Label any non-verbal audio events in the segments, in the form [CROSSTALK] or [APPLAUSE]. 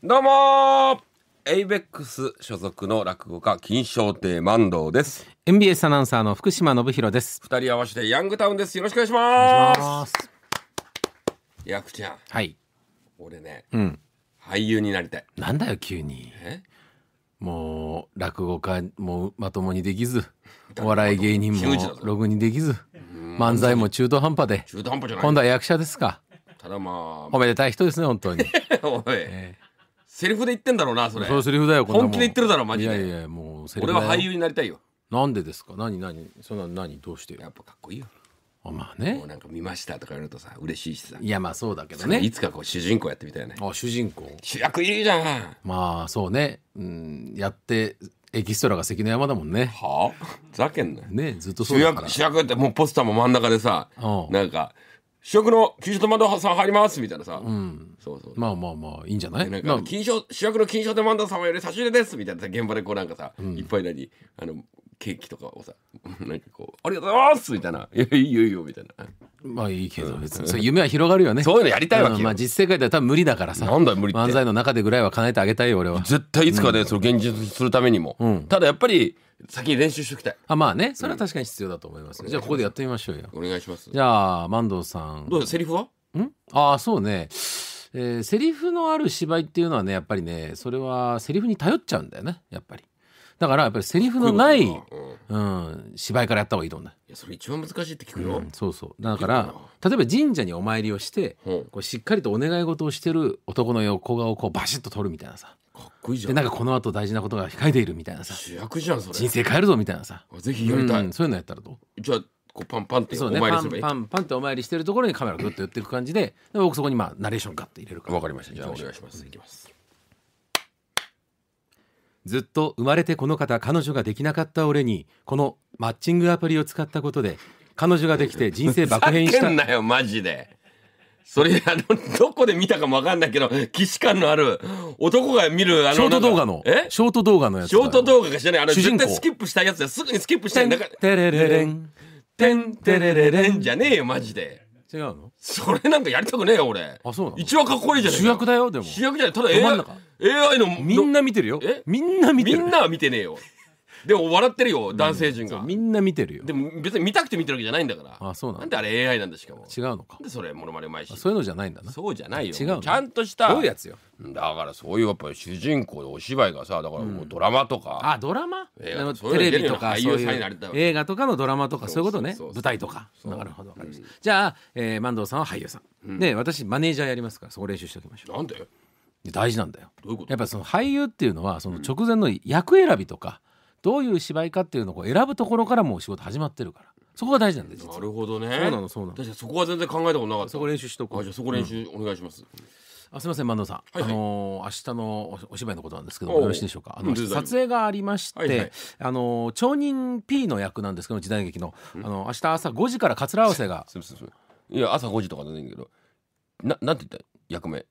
どうもエイベックス所属の落語家金賞亭万堂です MBS アナウンサーの福島信弘です二人合わせてヤングタウンですよろしくお願いしますヤクちゃんはい俺ね、うん、俳優になりたいなんだよ急にもう落語家もうまともにできずお笑い芸人もログにできず漫才も中途半端で中途半端じゃない今度は役者ですかただまあおめでたい人ですね本当に [LAUGHS] おい、えーセリフで言ってんだろうなそれそれセリフだよ本気で言ってるだろマジでいやいやもうセリフ俺は俳優になりたいよなんでですか何何そんな何どうしてやっぱかっこいいよあまあねもうなんか見ましたとか言われるとさ嬉しいしさいやまあそうだけどねいつかこう主人公やってみたいねあ主人公主役いるじゃんまあそうねうんやってエキストラが関の山だもんねはあざけんなよねずっとそう主役主役ってもうポスターも真ん中でさなんか「試食の金賞とマンダさん入りますみたいなさ、うん、そうそうまあまあまあいいんじゃないなんかまあ金賞主役の金賞とマンダ様より差し入れですみたいなさ現場でこうなんかさ、いっぱいな何あのケーキとかをさ [LAUGHS] なんかこう「ありがとうございます!」みたいな「[LAUGHS] いやいいよいいよ」みたいなまあいいけど別に、そう夢は広がるよねそういうのやりたいわけよ、まあ実世界では多分無理だからさなんだ無理って漫才の中でぐらいは叶えてあげたいよ俺は絶対いつかね、その現実するためにも、ただやっぱり先に練習しておきたいあまあねそれは確かに必要だと思います、じゃあここでやってみましょうよお願いしますじゃあ万藤さんどうセリフはんああそうねえー、セリフのある芝居っていうのはねやっぱりねそれはセリフに頼っちゃうんだよねやっぱりだからやっぱりセリフのない、うん、芝居からやった方がいいと思ういやそれ一番難しいって聞くよ、うん、そうそうだから例えば神社にお参りをして、こうしっかりとお願い事をしてる男の横顔をこうバシッと撮るみたいなさかっこいいじゃんでなんかこの後大事なことが控えているみたいなさ主役じゃんそれ人生変えるぞみたいなさぜひやりたい、うん、そういうのやったらどうじゃこうパンパンってお参りすればいい、ね、パンパンパンってお参りしてるところにカメラグッと寄っていく感じでで僕そこにまあナレーションガッと入れるかわかりましたじゃあお願いします、いきますずっと生まれてこの方彼女ができなかった俺にこのマッチングアプリを使ったことで彼女ができて人生爆変したんなよマジでそれあのどこで見たかもわかんないけど既視感のある男が見るあのショート動画のえショート動画のやつショート動画がしらないあの主人絶対スキップしたやつすぐにスキップしたいんだから「テレレレンテンテレレレン」じゃねえよマジで違うのそれなんかやりたくねえよ俺あそうなの一番かっこいいじゃん主役だよでも主役じゃないただん AI, AI のみんな見てるよえみんな見てみんなは見てねえよでも笑ってるよ男性陣が、みんな見てるよでも別に見たくて見てるわけじゃないんだからあそうなんなんであれ AI なんだしかも違うのかでそれモノマネうまいしそういうのじゃないんだなそうじゃないよ違うちゃんとしたどういうやつよだからそういうやっぱり主人公でお芝居がさだからもうドラマとか、あドラマテレビとかそういう映画とかのドラマとかそういうことね舞台とかなるほど、じゃあ、えー、万藤さんは俳優さん、うん、で私マネージャーやりますからそこ練習しておきましょうなんで大事なんだよやっぱその俳優っていうのはその直前の役選びとか、どういう芝居かっていうのを選ぶところからもう仕事始まってるからそこが大事なんですなるほどねそうなのそうなの確かそこは全然考えたことなかったそこ練習しとこうじゃあそこ練習お願いします、あすみません万能さん、はいはい、あのー、明日のお芝居のことなんですけどもよろしいでしょうかあの撮影がありまして、はいはい、あの町人 P の役なんですけど時代劇のあの明日朝5時からかつら合わせがいや朝5時とかじゃないけどななんて言った役目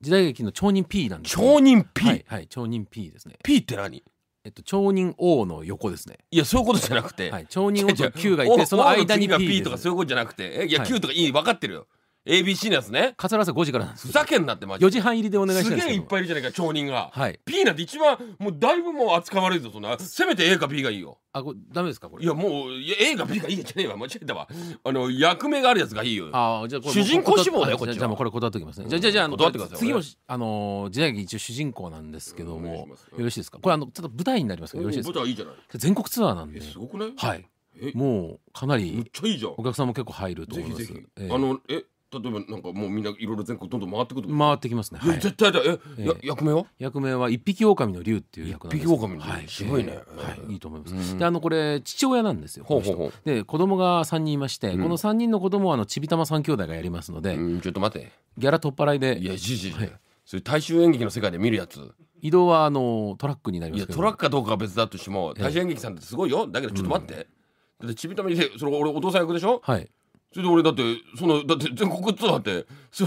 時代劇の町人 P なんです町人 P はい、はい、町人 P ですね P って何えっと、町人王の横ですね。いやそういうことじゃなくて、はい、町人王と Q がいてその間に P,、ね、王 P とかそういうことじゃなくていや Q とかいい分かってるよ、ABC のやつねかつら朝5時からなんですふざけんなってマジ4時半入りでお願いしすたんですげえいっぱいいるじゃないか町人が、はい P なんて一番もうだいぶもう扱われるぞそんなせめて A か B がいいよあこれダメですかこれいやもういや A か B がいいやじゃねえわ間違えたわあの役目があるやつがいいよあーじゃあこれ主人公志望だよこっちはじゃあもうこれ断っておきますねじゃあじゃあじゃああの断ってください次もあのー時代劇一応主人公なんですけどうんもよろしいですかこれあのちょっと舞台になりますけどよろしいですか舞台いいじゃない全国ツアーなんえですごくないはいえもうかなめっりちゃいいじゃんお客さんも結構入ると思いひますぜひ、ええあのえ例えばなんかもうみんないろいろ全国どんどん回ってくる回ってきますね、はい、絶対だえ、えー、役名は役名は一匹狼の竜っていう役なんです一匹狼の竜、はい、すごいね、えー、はい、いいと思います、うん、であのこれ父親なんですよほうほうほうで子供が3人いまして、うん、この3人の子供はあのちびたま3兄弟がやりますので、うん、ちょっと待ってギャラ取っ払いでいやじじじ、はい、それ大衆演劇の世界で見るやつ移動はあのトラックになりますけどいやトラックかどうかは別だとしても大衆演劇さんってすごいよだけどちょっと待って、だってちびたまにそれ俺お父さん役でしょはいそれで俺だってそのだって全国ツアーってそ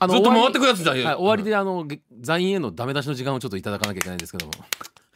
あのずっと回ってくやつじゃん、はい、終わりであの座員へのダメ出しの時間をちょっといただかなきゃいけないんですけども。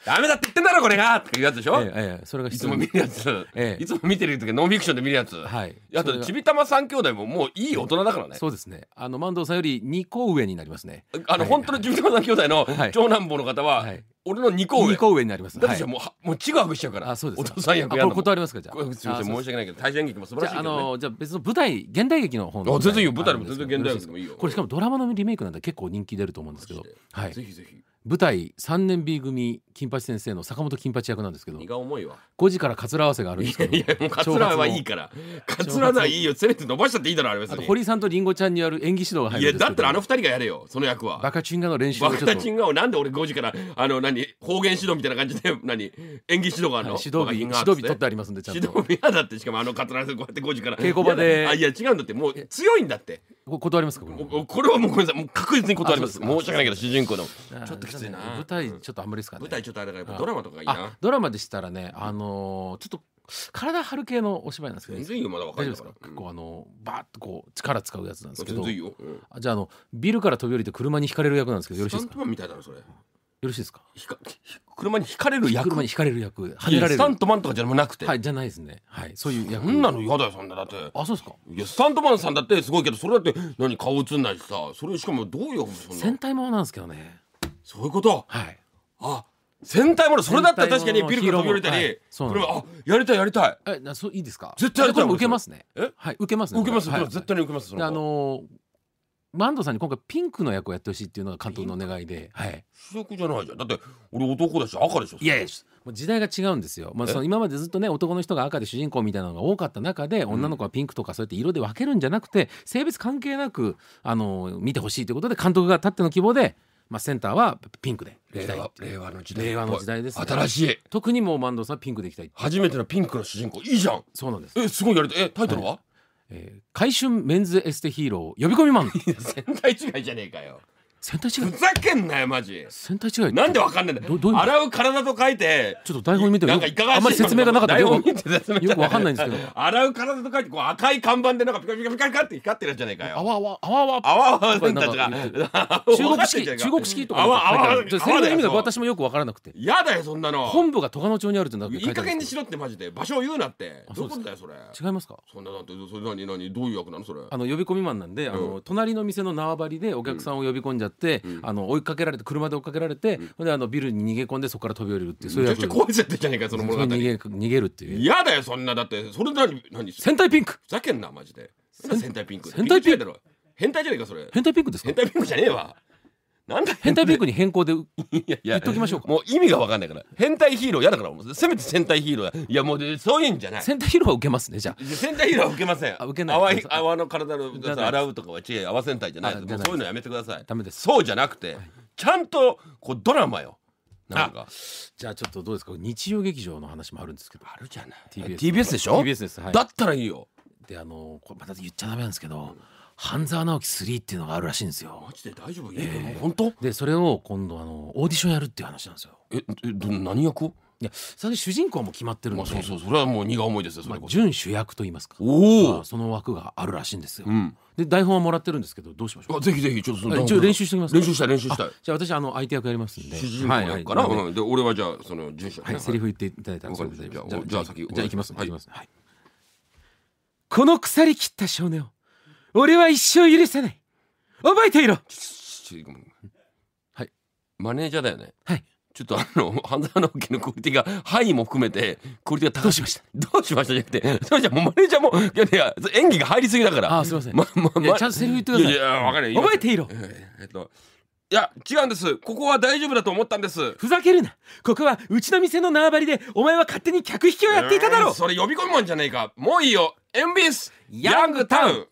ダメだって言ってんだろこれがっていうやつでしょ、えええ、それがいつも見るやつ、ええ、いつも見てる時ノンフィクションで見るやつ、はい、あとちびたま三兄弟ももういい大人だからねそうですねあの万藤さんより2個上になりますねあの、はい、本当のちびたま三兄弟の長男坊の方は、はい、はい俺の二個上2個上になりますだってじゃもう,、もうちぐはぐしちゃうからあそうですお父さん役やん断りますかじゃすみません申し訳ないけど対戦劇も素晴らしいけど、ね、じゃあ別の舞台現代劇の方の全然いいよ舞台も全然現代劇もいいよこれしかもドラマのリメイクなんて結構人気出ると思うんですけどはいぜひぜひ舞台3年 B 組金八先生の坂本金八役なんですけど荷が重いわ5時からカツラ合わせがあるんですけどいやもうカツラはいいからカツラはいいよせめて伸ばしたっていいだろあれ別に堀さんとりんごちゃんにやる演技指導が入るんですけどいやだったらあの2人がやれよその役はバカチンガの練習をバカチンガをなんで俺5時からあの何方言指導みたいな感じで何演技指導があるの、い、指導日指導日取ってありますんでちゃんと指導日嫌だってしかもあのカツラこうやって5時から稽古場であいや違うんだってもう強いんだって断りますかこれこれはもうごめんなさいもう確実に断ります申し訳ないけど主人公のちょっときついな舞台ちょっとあんまりですかね舞台ちょっとあれだからドラマとかいいなドラマでしたらねあのちょっと体張る系のお芝居なんですけど、全然いいよまだいですか結構あのバーッとこう力使うやつなんですけど、うん、じゃああのビルから飛び降りて車にひかれる役なんですけどよろしいですかスタントマンみたいだそれよろしいですかひか車にひかれる役車にひかれる役はねられスタントマンとかじゃなくて、はいじゃないですねはいそういう役そんなの嫌だよそんなだってあそうですかいやスタントマンさんだってすごいけどそれだって何顔映んないしさそれしかもどういうそんな戦隊ものなんですけどねそういうことはいあ戦隊ものそれだったら確かにビルから飛び降りたり、はいそうなんですはあやりたいやりたいえなそういいですか絶対やりたいこれも受けますねえはい受けますね受けます、これは絶対に受けますそのあのー坂東さんに今回ピンクの役をやってほしいっていうのが監督の願いで、はい、主役じゃないじゃんだって俺男だし赤でしょいやいやも時代が違うんですよ、まあ、その今までずっとね男の人が赤で主人公みたいなのが多かった中で、女の子はピンクとかそうやって色で分けるんじゃなくて性別関係なくあの見てほしいということで監督が立っての希望でまあ、センターはピンクで令和令和の時代令和の時代です、ね、新しい特にもうバンさんピンクでいきたい初めてのピンクの主人公いいじゃんそうなんですえすごいやりたいえタイトルは、はいえー、回春メンズエステヒーロー呼び込みマン全体違いじゃねえかよ戦隊違いふざけんなよマジ戦隊違いなんでわかんないんだどどういう洗う体と書いてちょっと台本見てなんかいかがあんまり説明がなかった台本見てよくわかんないんですけど洗う体と書いてこう赤い看板でなんかピカピカピカピカって光ってるじゃないかよあわあわあわあわあわあわな中国式中国式とかあわあわあわそういう意味が私もよくわからなくてやだよそんなの本部が戸賀野町にあるってなっていい加減にしろってマジで場所を言うなってどこだよそれ違いますかそんななんてそれ何何どういう役なのそれあの呼び込みマンなんであの隣の店の縄張りでお客さんを呼び込んじゃやって、うん、あの追いかけられて車で追っかけられて、うん、であのビルに逃げ込んでそこから飛び降りるっていうそういう壊れちゃってんじゃねえかその物語逃げ逃げるっていう嫌だよそんなだってそれ何何戦隊ピンクふざけんなマジで戦隊ピンク戦隊ピンク変態じゃねえかそれ変態ピンクですか変態ピンクじゃねえわなんだ変態ピークに変更で [LAUGHS] 言っときましょうかもう意味が分かんないから変態ヒーロー嫌だからせめて戦隊ヒーローやいやもうそういうんじゃない戦隊ヒーローは受けますねじゃあ戦隊ヒーローは受けませんあ受けない泡泡の体の洗うとかは違う泡戦隊じゃないうそういうのやめてくださいダメですそうじゃなくて、はい、ちゃんとこうドラマよなんかじゃあちょっとどうですか日曜劇場の話もあるんですけどあるじゃない TBS, TBS でしょ TBS です、はい、だったらいいよであのこれまた言っちゃダメなんですけど、うん半沢直樹3っていうのがあるらしいんですよマジで大丈夫いいの、えー、本当でそれを今度あのオーディションやるっていう話なんですよええど何役いや最初主人公も決まってるんで、まあ、そうそうそれはもう荷が重いですよそれこそ、準主役と言いますかおお、まあ、その枠があるらしいんですよ、うん、で台本はもらってるんですけどどうしましょうあぜひぜひちょっとその一応練習してきます練習した練習したいじゃあ私あの相手役やりますんで主人公役から、はいはいうん、で俺はじゃあその準主役、はい、はい、セリフ言っていただいたらそうでじゃあじゃあ先じゃあ行きます、はい、行きます、はい、この腐り切った少年を俺は一生許さない覚えていろはいマネージャーだよねはいちょっとあの、半沢直樹のクオリティが、範囲も含めて、クオリティが高どうしましたどうしましたじゃなくて、そうじゃもうマネージャーも、いやいや、演技が入りすぎだから。あ、すいません。ま、ま、ま、ちゃんとセリフ言ってください。いやいや、わかんない。覚えていろ。えっと、いや、違うんです。ここは大丈夫だと思ったんです。ふざけるな。ここは、うちの店の縄張りで、お前は勝手に客引きをやっていただろう。それ呼び込むもんじゃねえか。もういいよ。MBS、ヤングタウン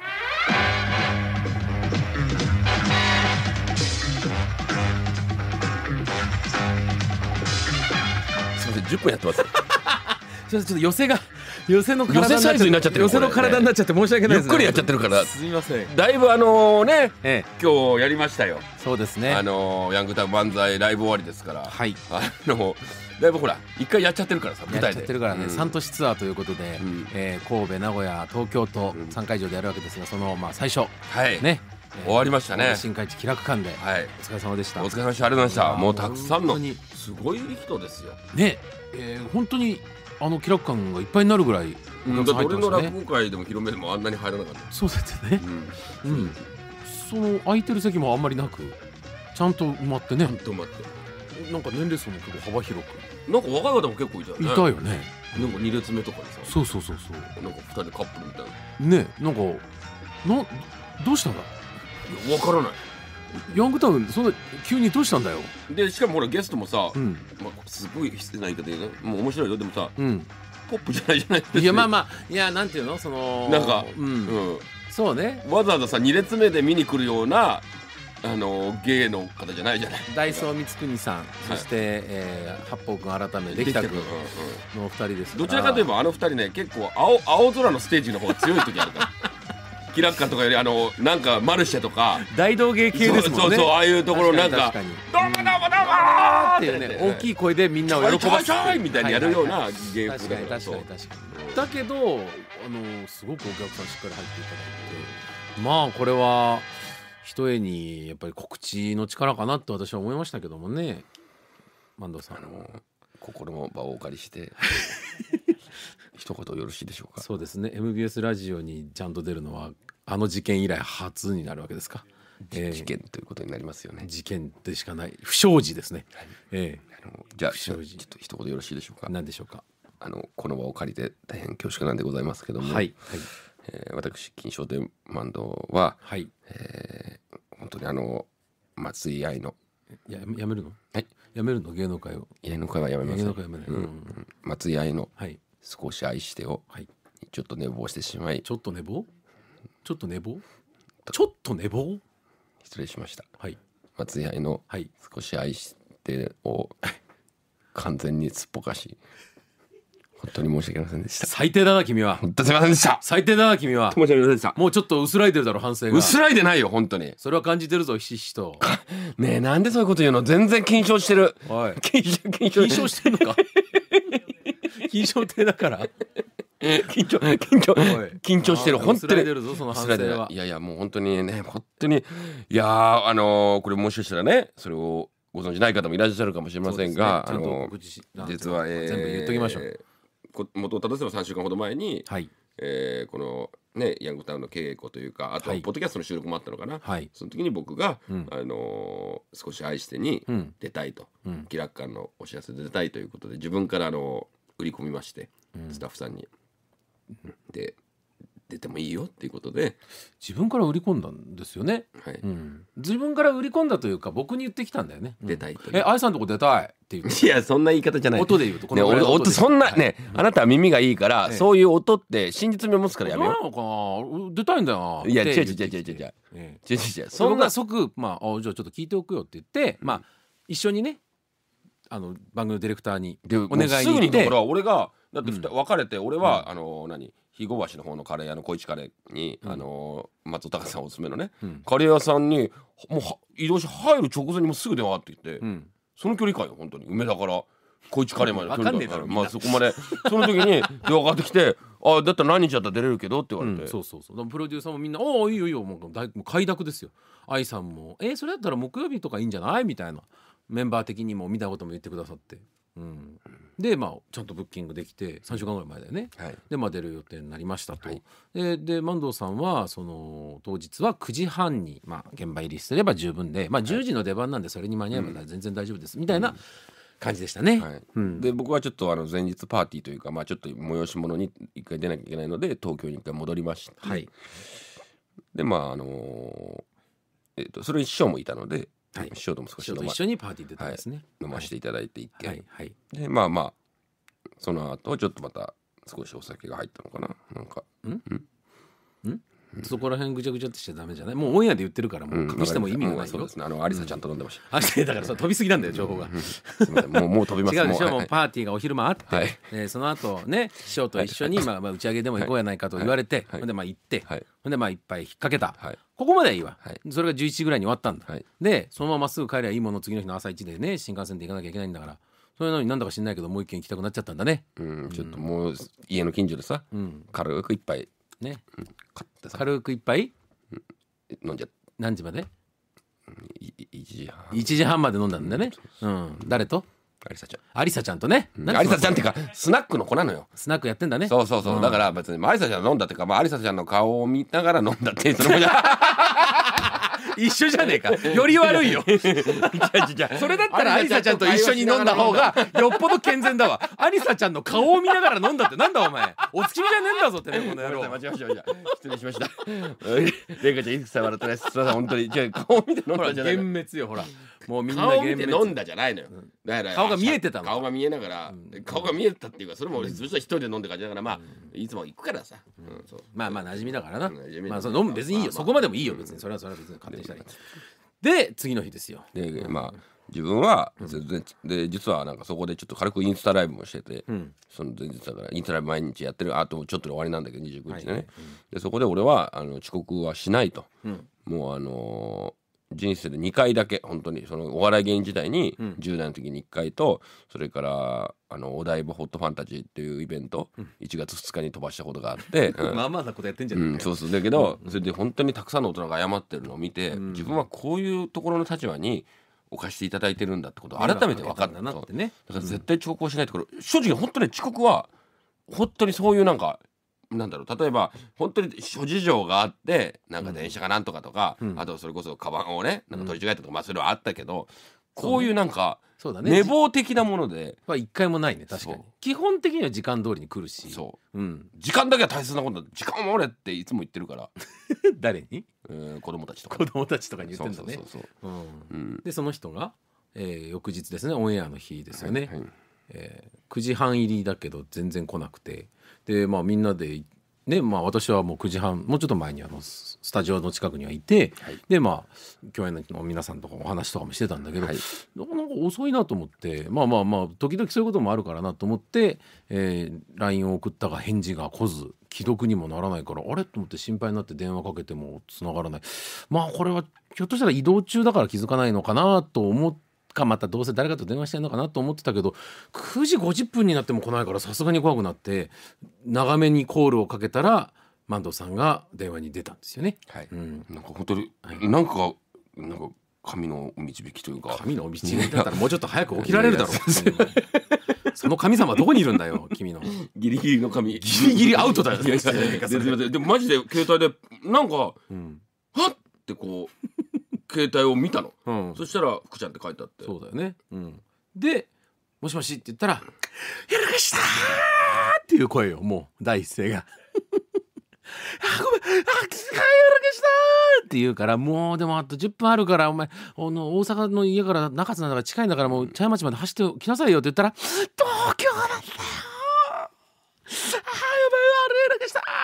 10分やってます [LAUGHS] ちょっと寄せが寄せの体サイズになっちゃって寄せの体になっちゃって申し訳ない、ね、ゆっくりやっちゃってるからすみませんだいぶあのね、ええ、今日やりましたよそうですねあのヤングタウン万歳ライブ終わりですからはいあのだいぶほら一回やっちゃってるからさ舞台でやっちゃってるからね、うん、サントシツアーということで、うん、えー、神戸名古屋東京と三会場でやるわけですがそのまあ最初はいね終わりましたね新開地気楽館で、はい、お疲れ様でしたお疲れ様でしたありがとうございましたもうたくさんのすごい人ですよ。ね、えー、本当にあの気楽感がいっぱいになるぐらい、ね、うん、だ俺の落語会でも広めでもあんなに入らなかった。そうですね。うん、うん、その空いてる席もあんまりなく、ちゃんと埋まってね。ちゃんと埋まって。なんか年齢層も結構幅広く。なんか若い方も結構いたよね。いたよね。なんか二列目とかでさ。そうそうそうそう。なんか二人カップルみたいな。ね、なんかなどうしたんだ。わからない。ヤングタウンそんな急にどうしたんだよでしかもほらゲストもさ、うんまあ、すごい失礼な言い方だけどもう面白いよでもさ、うん、ポップじゃないじゃないですかいやまあまあいやなんていうのそのなんか、うん、うん、そうねわざわざさ2列目で見に来るようなあの芸の方じゃないじゃないダイソー光圀さん、そして、えー、八方君改めできた君のお二人ですどちらかといえばあの二人ね結構青青空のステージの方が強い時あるからきらっかとかよりあのなんかマルシェとか大道芸系ですもんねそうそうああいうところなんか「どうもどうもどうも!」っていうね大きい声でみんなを喜ばせてみたいにやるような芸風だからだけどあのすごくお客さんしっかり入っていただいてまあこれはひとえにやっぱり告知の力かなと私は思いましたけどもね万藤さんあの心の場をお借りして [LAUGHS] 一言よろしいでしょうかそうですね MBS ラジオにちゃんと出るのはあの事件以来初になるわけですか。えー、事件ということになりますよね。事件でしかない不祥事ですね。はい、えー、あのじゃあちょっと一言よろしいでしょうか。何でしょうか。あのこの場を借りて大変恐縮なんでございますけども、はい、はい、えー、私金賞デマンドは、はい、えー、本当にあの松井愛のややめるの？はい。やめるの芸能界を。芸能界はやめます、ね。芸能界やめない。うん、松井愛の、はい、少し愛してを、はい、ちょっと寝坊してしまい、ちょっと寝坊？ちょっと寝坊ちょっと寝坊失礼しましたはい松井愛のはい「少し愛して」を [LAUGHS] 完全にすっぽかし本当に申し訳ありませんでした最低だな君は本当すみませんでした最低だな君は申し訳ませんでしたもうちょっと薄らいでるだろ反省が薄らいでないよ本当にそれは感じてるぞひしひしとねえなんでそういうこと言うの全然緊張してるはい緊張緊張緊張してるのか緊張ってだからえ [LAUGHS] 緊張緊張緊張してる本当にいやいやもう本当にね本当にいやあのー、これもしかしたらねそれをご存じない方もいらっしゃるかもしれませんが、ね、あのー、実は、えー、全部言っときましょう元を正せば3週間ほど前に、はい、えー、このね、ヤングタウンの稽古というかあと、ポッドキャストの収録もあったのかな、はい、その時に僕が、うん、あのー、少し愛して」に出たいと、うん、気楽感のお知らせで出たいということで自分から、あのー、売り込みまして、うん、スタッフさんに。で出てもいいよっていうことで自分から売り込んだんですよね、はいうん、自分から売り込んだというか僕に言ってきたんだよね、出たいというえ愛さんとこ出たいっていういやそんな言い方じゃない音で言うとこね、ぐ音の音そんなね、あなたは耳がいいから、ええそういう音って真実味を持つからやめよなのかな出たいんだよな。いや違う違う違う違う違う違う違うそんな即、まあ、あじゃあちょっと聞いておくよって言って、まあ、一緒にねあの番組のディレクターにお願いにすぐにだから俺がだって、別れて俺は、あの何肥後橋の方のカレー屋の小市カレーに、あの松尾隆さんおすすめのね、カレー屋さんにもう移動して入る直前にもすぐ電話って言って、その距離感よ本当に梅田から小市カレーまで距離だからまあそこまでその時に [LAUGHS] 電話かかってきて「あだったら何日だったら出れるけど」って言われて、そうそうそうプロデューサーもみんな「おおいいよいいよもう大もう快諾ですよ愛さんもえそれだったら木曜日とかいいんじゃない?」みたいなメンバー的にも見たことも言ってくださってうん、でまあちゃんとブッキングできて3週間ぐらい前だよね、はい、で、まあ、出る予定になりましたと、はい、でで万藤さんはその当日は9時半に、まあ、現場入りすれば十分で、まあ、10時の出番なんでそれに間に合えば全然大丈夫です、みたいな。感じでしたね、はいうん、で僕はちょっとあの前日パーティーというか、まあ、ちょっと催し物に一回出なきゃいけないので東京に一回戻りまして、はい、でまああのー、えーと、とそれに師匠もいたのではい、師匠とも少し、ま、一緒にパーティー出たんですね、飲ませていただいて一軒、はいでまあまあその後ちょっとまた少しお酒が入ったのかななんかうんうんうんそこら辺ぐちゃぐちゃってしちゃダメじゃないもうオンエアで言ってるからもう隠しても意味がないそうですねありさちゃんと飲んでました、あだからさ飛びすぎなんだよ情報が、すみませんもうもう飛びます [LAUGHS] 違うでしょもうパーティーがお昼間あって、はえその後ね師匠と一緒に、まあ、まあ打ち上げでも行こうやないかと言われて、ほんでまあ行って、はい、ほんでまあいっぱい引っ掛けた、はいここまではいいわ、はい、それが11時ぐらいに終わったんだ、はい、でそのまますぐ帰りゃいいもの次の日の朝1でね新幹線で行かなきゃいけないんだからそれなのになんだか知んないけどもう一軒行きたくなっちゃったんだねうんちょっともう家の近所でさ、うん、軽く一杯ね、うん、軽く一杯、うん、飲んじゃ何時まで1時半1時半まで飲んだんだね、うん、誰とありさちゃんありさちゃんとねありさちゃんっていうかスナックの子なのよスナックやってんだねそうそうそう、だから別に、まありさちゃん飲んだっていうか、まあ、りさちゃんの顔を見ながら飲んだってそれじゃ一緒じゃねえかより悪いよそれだったらアリサちゃんと一緒に飲んだ方がよっぽど健全だわアリサちゃんの顔を見ながら飲んだってなんだお前お月見じゃねえんだぞってねこの野郎失礼しましたレイカちゃんいくつさ笑ってないすすいません本当にじゃ顔見て飲んだじゃない滅よほらもうみんな顔見て飲んだじゃないのよ、だから顔が見えてた顔が見えながら、顔が見えたっていうかそれも俺そした一人で飲んで感じだからまあ、いつも行くからさ、まあまあ馴染みだからな、まあその飲む別にいいよ、そこまでもいいよ別にそれはそれは別に勝手にたりで次の日ですよでまあ自分は、で実はなんかそこでちょっと軽くインスタライブもしてて、うん、その前日だからインスタライブ毎日やってるあとちょっとで終わりなんだけど29日でね、はいでそこで俺はあの遅刻はしないと、うん、もうあのー人生で2回だけ本当にそのお笑い芸人時代に10代の時に1回と、それからあのお台場ホットファンタジーっていうイベント、う1月2日に飛ばしたことがあって、[LAUGHS] まあまあなことやってんじゃない、そうそうだけど、それで本当にたくさんの大人が謝ってるのを見て、自分はこういうところの立場に置かしていただいてるんだってことを改めて分かったなってねだから絶対兆候しないところ、正直本当に遅刻は本当にそういうなんかなんだろう例えば本当に諸事情があってなんか電車がなんとかとか、うん、あとそれこそカバンをねなんか取り違えたとか、まあそれはあったけどこういうなんか寝坊的なものでは一回もないね確かに基本的には時間通りに来るしそう、うん、時間だけは大切なことだ時間守れっていつも言ってるから [LAUGHS] 誰に、えー、子供たちとか子供たちとかに言ってんだねでその人が、えー、翌日ですねオンエアの日ですよね、はいはい、え9時半入りだけど全然来なくてでまあみんなでねまあ、私はもう9時半もうちょっと前にあのスタジオの近くにはいて、はい、でまあ共演の皆さんとかお話とかもしてたんだけど、はい、なかなか遅いなと思ってまあまあまあ時々そういうこともあるからなと思って、えー、LINE を送ったが返事が来ず既読にもならないからあれと思って心配になって電話かけても繋がらないまあこれはひょっとしたら移動中だから気づかないのかなと思って。かまたどうせ誰かと電話してんのかなと思ってたけど9時50分になっても来ないからさすがに怖くなって長めにコールをかけたら万藤さんが電話に出たんですよね。はい、うん、なんか本当に、はい、なんかなんか神の導きというか神の導きだったらもうちょっと早く起きられるだろう。その神様どこにいるんだよ、君の。ギリギリの神。ギリギリアウトだよ。でもマジで携帯で、なんか、うん、はっってこう、携帯を見たの、うん、そしたら「福ちゃん」って書いてあってそうだよね、うん、で「もしもし」って言ったら「[LAUGHS] やらかした!」っていう声よもう第一声が。[LAUGHS] あごめんあやらかしたって言うからもうでもあと10分あるからお前あの大阪の家から中津なんだから近いんだからもう茶屋町まで走ってきなさいよって言ったら「東京なんだよ!」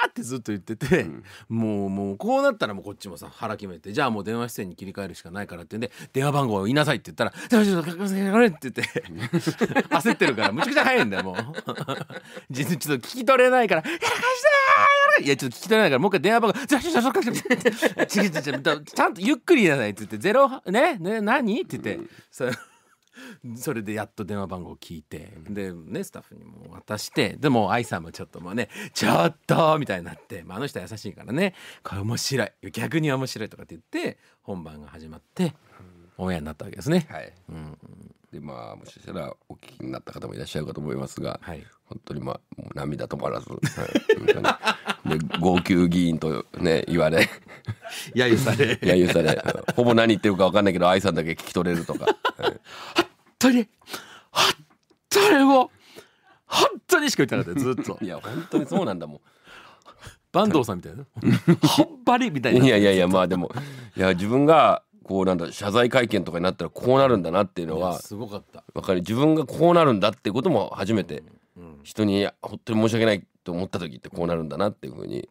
ーってずっと言ってて、うん、もうもうこうなったらもうこっちもさ腹決めてじゃあもう電話出演に切り替えるしかないからってんで電話番号を言いなさいって言ったら「すいませかれ」って言って [LAUGHS] 焦ってるからむちゃくちゃ早いんだよもう [LAUGHS] ちょっと聞き取れないから「やらかしたいやちょっと聞き取れないからもう一回電話番号「ちょちょちょちょちゃんとゆっくり言いなさい」って言って「ゼロねね何?」って言って、うん、そ [LAUGHS] それでやっと電話番号聞いて、でねスタッフにも渡してでも愛さんもちょっともうね「ちょっと!」みたいになって、まあ、あの人優しいからね「これ面白い逆に面白い」とかって言って本番が始まって、オンエアになったわけですね。はい、うん、でまあもしかしたらお聞きになった方もいらっしゃるかと思いますが、はい、本当にまあ涙止まらず、はい、で号泣議員とね言われ揶揄され揶揄されほぼ何言ってるか分かんないけど愛さんだけ聞き取れるとか、はい、本当に本当にもう本当にしか言ってなかったずっといや本当にそうなんだもん坂東さんみたいなほんばりみたいないやいやいやまあでもいや自分がこうなんだ謝罪会見とかになったらこうなるんだなっていうのはすごかった分かる自分がこうなるんだってことも初めて、うん人に本当に申し訳ないと思った時ってこうなるんだなっていうふうに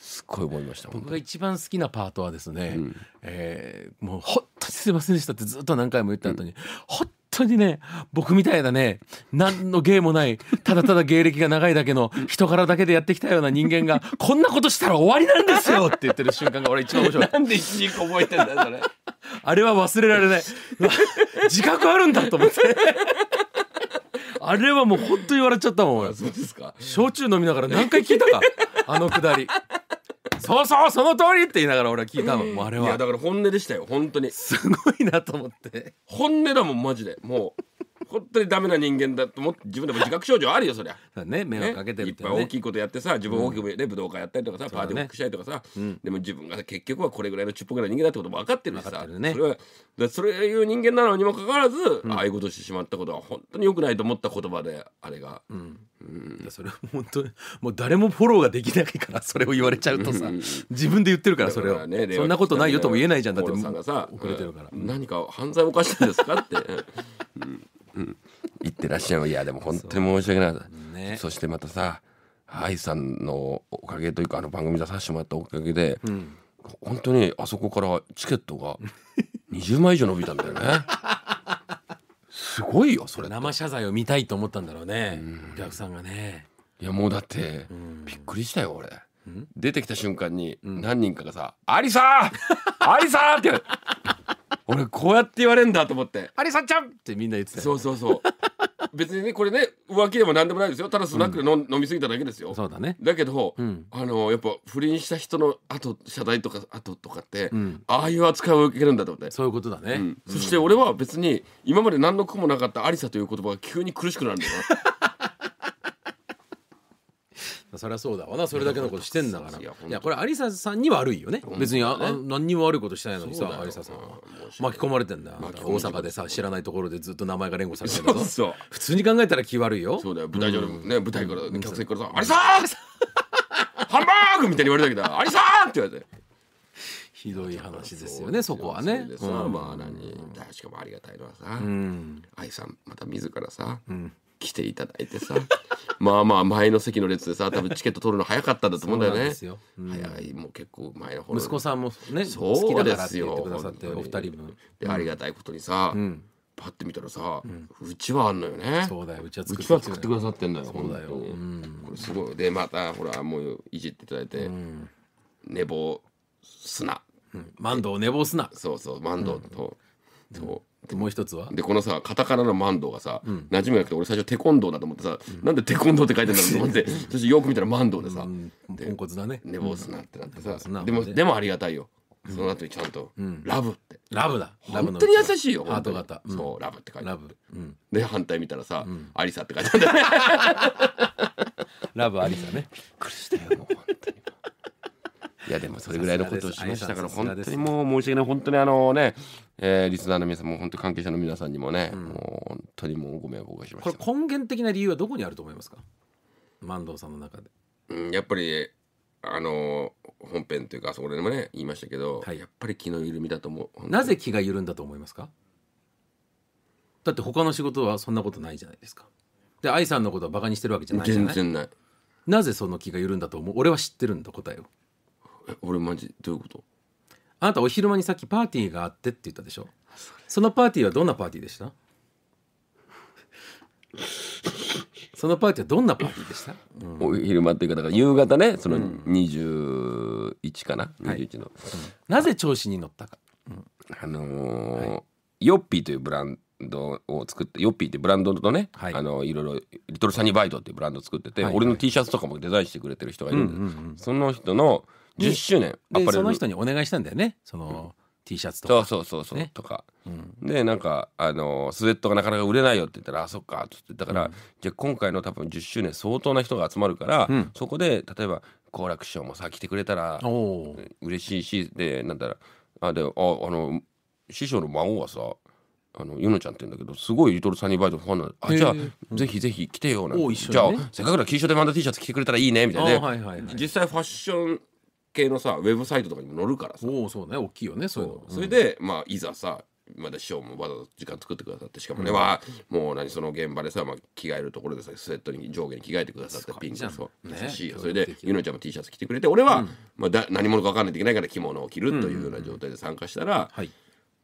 すごい思いました僕が一番好きなパートはですね、うん、えー、もう本当にすいませんでしたってずっと何回も言った後に、うん、本当にね僕みたいなね何の芸もないただただ芸歴が長いだけの人柄だけでやってきたような人間がこんなことしたら終わりなんですよって言ってる瞬間が俺一番面白いなんで一覚えてんだよそれ [LAUGHS] あれは忘れられない [LAUGHS] 自覚あるんだと思ってあれはもう本当に笑っちゃったもんそうですか焼酎飲みながら何回聞いたか [LAUGHS] あのくだりそうそうその通りって言いながら俺は聞いたもんもあれはいやだから本音でしたよ本当にすごいなと思って本音だもんマジでもう本当にダメな人間だと思って自分でも自覚症状あるよそりゃね迷惑かけてるって、ね、いっぱい大きいことやってさ自分大きく、ね、うん、武道会やったりとかさ、パーティーをしたりとかさ、うん、でも自分が結局はこれぐらいのちっぽけな人間だってことも分かってるしさ、ね、それはだそれいう人間なのにもかかわらず、うん、ああいうことしてしまったことは本当によくないと思った言葉であれが。うんうん、それは本当にもう誰もフォローができないからそれを言われちゃうとさ、自分で言ってるからそれを、ね、そんなことないよとも言えないじゃんだってさんがさ遅れてるから、何か犯罪を犯したんですかって、うん、うん行ってらっしゃいいやでも本当に申し訳ないね、そしてまたさ愛さんのおかげというかあの番組出させてもらったおかげで、うん、本当にあそこからチケットが20 [LAUGHS] 枚以上伸びたんだよねすごいよそれ生謝罪を見たいと思ったんだろうね、うん、お客さんがねいやもうだって、うん、びっくりしたよ俺、うん、出てきた瞬間に何人かがさ「ありさありさ!」って言わ俺こうやって言われんだと思って「ありさちゃん!」ってみんな言ってたそうそうそう [LAUGHS] 別にねこれね浮気でも何でもないですよただスナックで飲,、飲み過ぎただけですよそうだねだけど、うんあのやっぱ不倫した人の後謝罪とか後とかって、んああいう扱いを受けるんだと思って、そういうことだね、うんそして俺は別に今まで何の苦もなかった「ありさ」という言葉が急に苦しくなるんだよそりゃそうだわなそれだけのことしてんだからいやこれ有沙さんには悪いよね別にあ、ね、何にも悪いことしてないのにさ有沙さんは巻き込まれてんだ大阪でさ知らないところでずっと名前が連呼されてるぞ普通に考えたら気悪いよそうだよ舞台上でね、うん、舞台から、ね、客席からさ「有沙ハンバーグ!」みたいに言われたけど「有沙!」って言われて。ひどい話ですよねそこはね。そうん、まあ何しかもありがたいのはさ、うん、愛さんまた自らさ、うん、来ていただいてさ [LAUGHS] まあまあ前の席の列でさ多分チケット取るの早かったんだと思うんだよね。ようん、早いもう結構前の方息子さんもねそう好きだからって言ってくださってお二人分。でありがたいことにさ、うん、パッて見たらさ、うち、はあんのよねそうだようちは作ってくださってんだよそうだよ、うん、これすごいでまたほらもういじっていただいて「寝坊すな、うん、マンドウ寝坊すなそうそうマンドウと、そうでもう一つはでこのさカタカナのマンドがさ、うん、馴染みがなくて俺最初テコンドーだと思ってさ、うん、なんでテコンドーって書いてんだろうと思ってそしてよく見たらマンドーでさ、ポンコツだね寝坊すなってなってさ、うん、でもでもありがたいよその後にちゃんと、ラブってラブだ本当に優しいよハート型、そうラブって書いてラブ、で反対見たらさ、アリサって書いてあるんだねラブアリサね苦したよもう本当にいやでもそれぐらいのことをしましたから本当にもう申し訳ない本当にあのねえー、リスナーの皆さんも本当関係者の皆さんにもね、うん、もう本当にもうご迷惑をおかしましたこれ根源的な理由はどこにあると思いますか万藤さんの中で、うん、やっぱりあの本編というかそこでもね言いましたけど、はい、やっぱり気の緩みだと思うなぜ気が緩んだと思いますかだって他の仕事はそんなことないじゃないですかで愛さんのことはバカにしてるわけじゃないじゃない全然ないなぜその気が緩んだと思う俺は知ってるんだ答えをえ俺マジどういうことあなたお昼間にさっきパーティーがあってって言ったでしょそのパーティーはどんなパーティーでしたそのパーティーはどんなパーティーでした、うん、お昼間というかだから夕方ねその21かな、うん、21の、はい、なぜ調子に乗ったか、うん、あのーはい、ヨッピーというブランドを作ってヨッピーってブランドとね、はい、あのいろいろリトルサニーバイトっていうブランド作ってて、はいはい、俺の T シャツとかもデザインしてくれてる人がいるんで、うんうんうん、その人の「10周年アパレルその人にお願いしたんだよねその、うん T シャツとかそうそうそうそう、ね、とか、うん、でなんかあのスウェットがなかなか売れないよって言ったら「あそっか」っつってだから、うん、じゃ今回の多分10周年相当な人が集まるから、うん、そこで例えば好楽師匠もさ来てくれたら嬉しいしでなんだろうあでああの師匠の孫はさあのゆのちゃんって言うんだけどすごいリトルサニーバイトファンなのあじゃあぜひぜひ来てよなじゃあせっかくだから金賞でまだ T シャツ着てくれたらいいねみたいな、ねはいはいはい、実際ファッション系のさウェブサイトとかにも載るからさおおそうね大きいよねそういうのそれで、まあいざさまだ師匠もわざわざ時間作ってくださってしかもね、うん、もう何その現場でさ、まあ、着替えるところでさスウェットに上下に着替えてくださってピンクそう優、ね、しいよそれでゆのちゃんも T シャツ着てくれて俺は、うん、まあ、だ何者か分かんないといけないから着物を着るというような状態で参加したら、はい、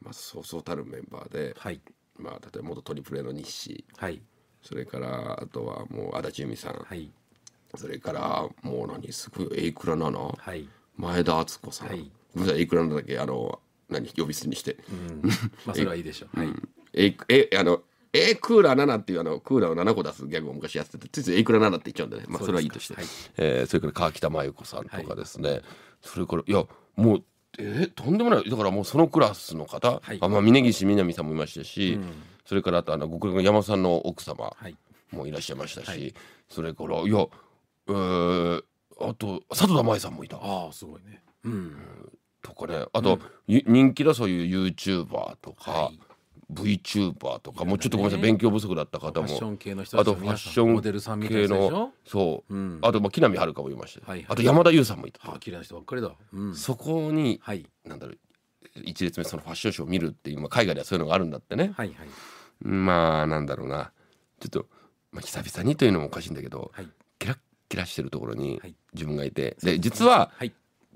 まあ、そうそうたるメンバーで、はい、まあ、例えば元トリプレの日誌、はい、それからあとはもう足立由美さん、はい、それからもう何すごいくらなの、はい前田敦子さん、はい、じゃいくらなんだっけあの何呼び捨てにして、うん、まあそれはいいでしょう、はい、ええあのえー、クーラー7っていうあのクーラーを7個出すギャグを昔やっててついついエイクラ7って言っちゃうんでね、まあ、それはいいとしてそ,、はいえー、それから川北真由子さんとかですね、はい、それからいやもうえー、とんでもないだからもうそのクラスの方、はい、あまあ、峯岸みなみさんもいましたし、うん、それからあとあの極の山さんの奥様もいらっしゃいましたし、はい、それからいやえーあと佐藤真さんもいたああすごいねうん、とかねあと、うん、人気だそういうユーチューバーとか、はい VTuber とか、もうちょっとごめんなさい勉強不足だった方もファッション系のあとファッションモデル系のそう、あとまあ木南遥もいました、あと山田優さんもいた、あ綺麗な人ばっかりだ、そこに、はい、なんだろう一列目そのファッションショーを見るって今海外ではそういうのがあるんだってね、まあなんだろうなちょっと、まあ、久々にというのもおかしいんだけど、はい。切らしてるところに自分がいて、で実は、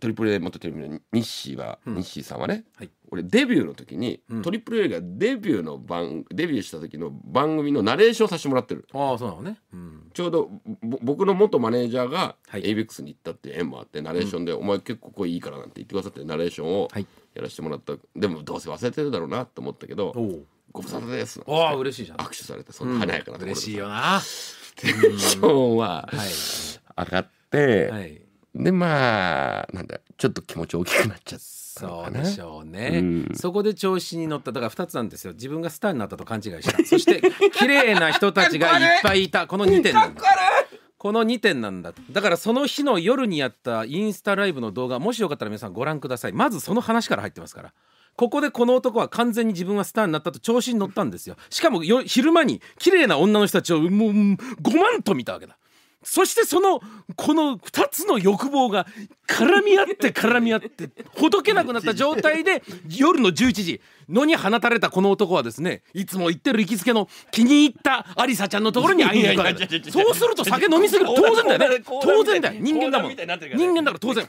トリプル A 元テレビの日誌は、うん、日誌さんはね、はい、俺デビューの時に、うん、トリプル A がデビューの番デビューした時の番組のナレーションさせてもらってるああそうなのね、うん、ちょうど僕の元マネージャーが ABEX に行ったっていう縁もあってナレーションで、お前結構これいいから」なんて言ってくださってナレーションをやらせてもらった、はい、でもどうせ忘れてるだろうなと思ったけどご無沙汰です」ああ、嬉しいじゃん握手されてそんな華やかなところ嬉しいよな [LAUGHS] テンションは上がって、はい、でまあなんだちょっと気持ち大きくなっちゃって。そうでしょうね、うん、そこで調子に乗っただから2つなんですよ自分がスターになったと勘違いしたそして綺麗な人たちがいっぱいいたこの2点なんだこの2点なんだだからその日の夜にやったインスタライブの動画もしよかったら皆さんご覧くださいまずその話から入ってますからここでこの男は完全に自分はスターになったと調子に乗ったんですよしかもよ昼間に綺麗な女の人たちをもう5万と見たわけだそしてそのこの2つの欲望が絡み合って絡み合ってほどけなくなった状態で夜の11時野に放たれたこの男はですねいつも言ってる行きつけの気に入ったありさちゃんのところに会いに行かそうすると酒飲みすぎる当然だよね当然だよ人間だもん人間だから当然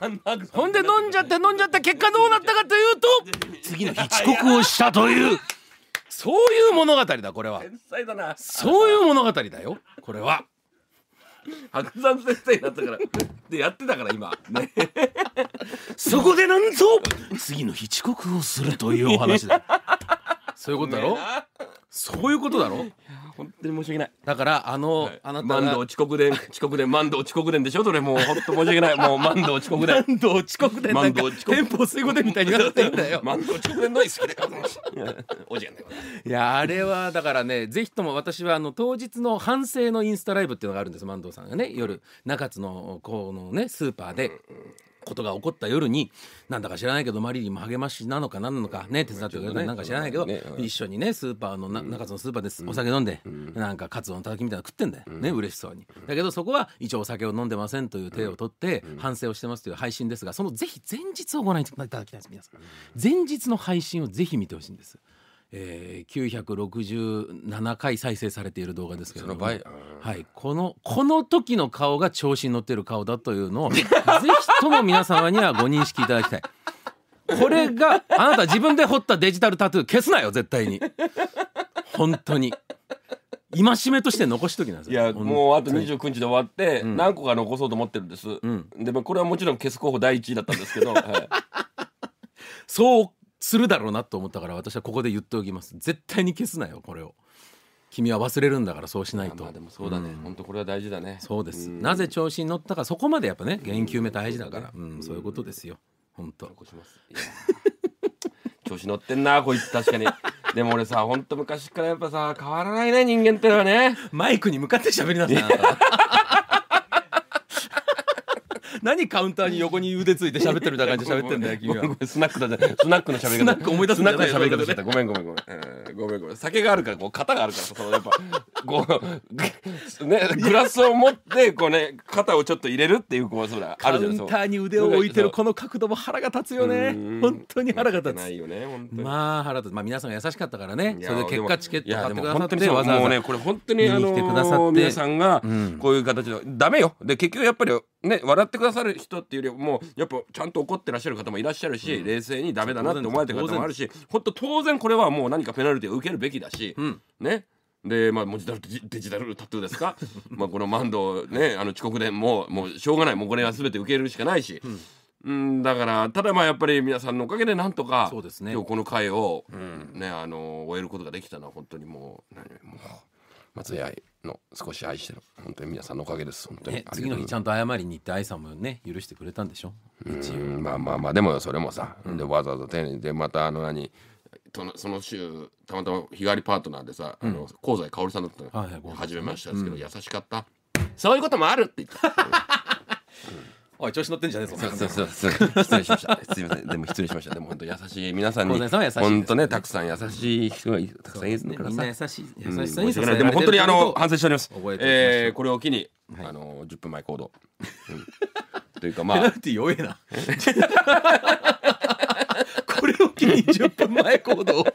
ほんで飲んじゃって飲んじゃって結果どうなったかというと次の日遅刻をしたという。そういう物語だこれはそういう物語だよこれは白山先生になったからでやってたから今ね [LAUGHS] そこでなんぞ次の日遅刻をするというお話だそういうことだろそういうことだろ本当に申し訳ないだからあの、はい、あなたが万遅刻伝 [LAUGHS] 遅刻伝万堂遅刻伝でしょそれもう本当申し訳ない [LAUGHS] もうマ万堂遅刻伝万堂遅刻伝遅刻か店舗水濠伝みたいになってんだよマ [LAUGHS] 万堂遅刻伝大好きでございすおじやんでいやあれはだからねぜひとも私はあの当日の反省のインスタライブっていうのがあるんですマ万堂さんがね夜中津のこのねスーパーで、うんことが起こった夜になんだか知らないけどマリリンも励ましなのか何なのかね手伝ってくれたなんか知らないけど、一緒にねスーパーのな、中津のスーパーでお酒飲んで、なんかカツオのたたきみたいな食ってんだよ、ね嬉しそうにだけどそこは一応お酒を飲んでませんという手を取って反省をしてますという配信ですがそのぜひ前日をご覧いただきたいです皆さん前日の配信をぜひ見てほしいんです。えー、967回再生されている動画ですけどはい、このこの時の顔が調子に乗ってる顔だというのを [LAUGHS] ぜひとも皆様にはご認識いただきたい。これがあなた自分で彫ったデジタルタトゥー消すなよ絶対に本当に戒めとして残しときなさいいやもうあと29日で終わって、うん、何個か残そうと思ってるんです、うん、でもこれはもちろん消す候補第一位だったんですけど、はい、[LAUGHS] そうするだろうなと思ったから私はここで言っておきます絶対に消すなよこれを君は忘れるんだからそうしないとまあでもそうだね、うん、本当これは大事だねそうですなぜ調子に乗ったかそこまでやっぱね言及目大事だからうんそういうことですよ本当 [LAUGHS] 調子乗ってんなこいつ確かにでも俺さ本当昔からやっぱさ変わらないね人間ってのはねマイクに向かって喋りなさい [LAUGHS] 何カウンターに横に腕ついて喋ってるみたいな感じで喋ってんだよ君はスナックだねスナックの喋り方スナック思い出すんだよスナックの喋り方しちゃったごめんごめんごめん、えごめんごめん酒があるからこう型があるからそのやっぱこう、ね、グラスを持って、こうね、肩をちょっと入れるっていう、こう、そら、あるじゃないですか。カウンターに腕を置いてるこの角度も腹が立つよね。本当に腹が立つ。ないよね、まあ、腹立つ。まあ、皆さんが優しかったからね。それで結果チケット買ってくださって、わざわざ。もうね、これ本当に、あのー、皆さんが、こういう形で、ダメよ。で、結局やっぱり、ね、笑ってくださる人っていうよりもやっぱちゃんと怒ってらっしゃる方もいらっしゃるし、うん、冷静にダメだなって思われてる方もあるし本当当然これはもう何かペナルティを受けるべきだし、うん、ねで、まあ、もうデジタルタトゥーですか [LAUGHS] まあこのマンドねあの遅刻でもうもうしょうがないもうこれは全て受け入れるしかないし、うん、んだからただまあやっぱり皆さんのおかげでなんとかそうです、ね、今日この回を、うん、ねあの終えることができたのは本当にもう何よりも。松井愛の少し愛してる本当に皆さんのおかげです本当に次の日ちゃんと謝りに行って愛さんもね許してくれたんでしょ一応まあまあまあでもそれもさ、うん、でわざわざ丁寧でまたあの何その週たまたま日替わりパートナーでさ、うん、あの香西かおりさんだったの、はいはい、初めましたですけど、うん、優しかったそういうこともあるって言った。[LAUGHS] おい調子乗ってんじゃねえぞ。[LAUGHS] 失礼しました。すみません。でも失礼しました。でも本当優しい皆さんに本当ねたくさん優しい人がたくさんいるね。みんな優しい優しさにでも本当にあの反省しております。えー、これを機にあの10分前行動 [LAUGHS] というかまあ。ペナルティ弱えな。これを機に10分前行動